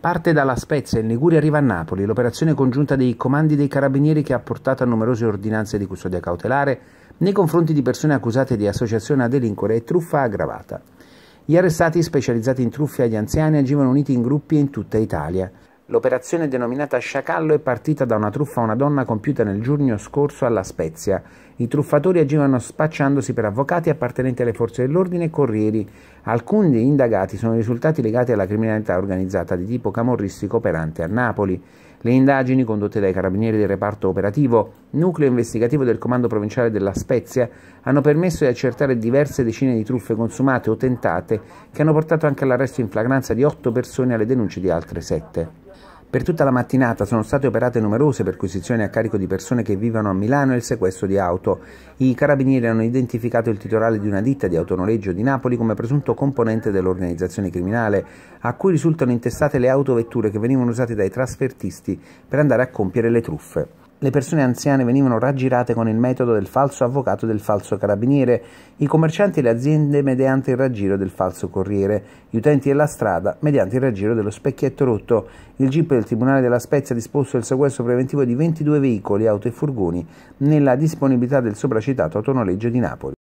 Parte dalla Spezia, in Liguria arriva a Napoli, l'operazione congiunta dei comandi dei carabinieri che ha portato a numerose ordinanze di custodia cautelare nei confronti di persone accusate di associazione a delinquere e truffa aggravata. Gli arrestati specializzati in truffe agli anziani agivano uniti in gruppi in tutta Italia. L'operazione denominata Sciacallo è partita da una truffa a una donna compiuta nel giugno scorso alla Spezia. I truffatori agivano spacciandosi per avvocati appartenenti alle forze dell'ordine e corrieri. Alcuni indagati sono risultati legati alla criminalità organizzata di tipo camorristico operante a Napoli. Le indagini condotte dai carabinieri del reparto operativo, nucleo investigativo del comando provinciale della Spezia, hanno permesso di accertare diverse decine di truffe consumate o tentate che hanno portato anche all'arresto in flagranza di otto persone e alle denunce di altre sette. Per tutta la mattinata sono state operate numerose perquisizioni a carico di persone che vivono a Milano e il sequestro di auto. I carabinieri hanno identificato il titolare di una ditta di autonoleggio di Napoli come presunto componente dell'organizzazione criminale, a cui risultano intestate le autovetture che venivano usate dai trasfertisti per andare a compiere le truffe le persone anziane venivano raggirate con il metodo del falso avvocato e del falso carabiniere, i commercianti e le aziende mediante il raggiro del falso corriere, gli utenti della strada mediante il raggiro dello specchietto rotto. Il GIP del Tribunale della Spezia ha disposto il sequestro preventivo di 22 veicoli, auto e furgoni nella disponibilità del sopracitato autonoleggio di Napoli.